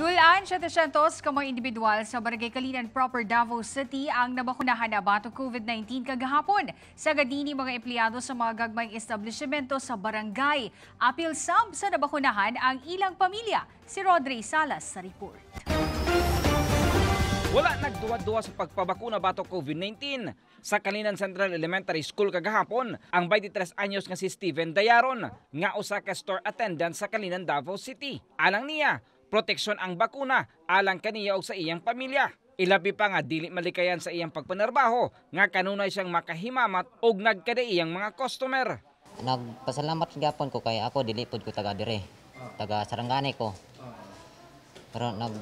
Dulaan 700 ka mga individual sa Barangay Kalinan Proper Davao City ang nabakunahan na bato COVID-19 kagahapon. Sa gadini mga empleyado sa mga gagmayng establishmento sa barangay. Apil sab sa nabakunahan ang ilang pamilya. Si Rodri Salas sa report. Wala nagduwa-duwa sa pagpabakuna bato COVID-19 sa Kalinan Central Elementary School kagahapon ang 23 anyos nga si Steven Dayaron nga usa ka store attendant sa Kalinan Davao City. Alang niya, proteksyon ang bakuna alang kaniya o sa iyang pamilya. Ilabi pa nga dili malikayan sa iyang pagpanarbaho nga kanunay siyang makahimamat og nagkada iyang mga customer. Nagpasalamat gyapon ko kay ako dili pod ko taga dire. Taga Sarangani ko. Pero nag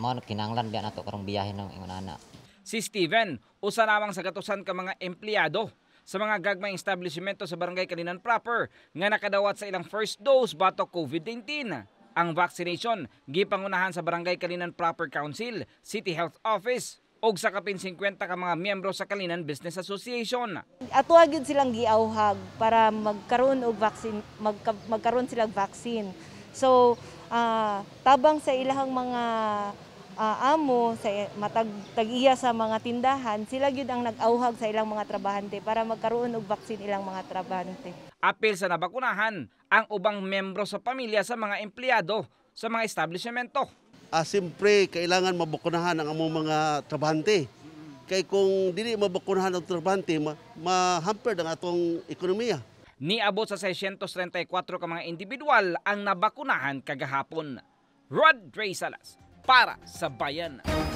mo kinanglan biya nato karong biyahe ng ingon ana. Si Steven, usa namang sa gatusan ka mga empleyado sa mga gagmayng establishmento sa barangay Kalinan proper nga nakadawat sa ilang first dose bato COVID-19 ang vaccination gipangunahan sa Barangay Kalinan Proper Council, City Health Office ug sa kapin 50 ka mga miyembro sa Kalinan Business Association. Ato gyud silang giawhag para magkaroon og vaccine magka, magkaroon silang vaccine. So, uh, tabang sa ilang mga uh, amo sa matag tag-iya sa mga tindahan sila gyud ang nag-auhag sa ilang mga trabahante para magkaroon og baksin ilang mga trabahante. Apil sa nabakunahan ang ubang membro sa pamilya sa mga empleyado sa mga establishmento. Ah, simpre kailangan mabakunahan ang among mga trabahante. Kay kung dili mabakunahan ang trabahante, ma- ma-hamper ang atong ekonomiya. Niabot sa 634 ka mga individual ang nabakunahan kagahapon. Rod Ray Salas, para sa bayan.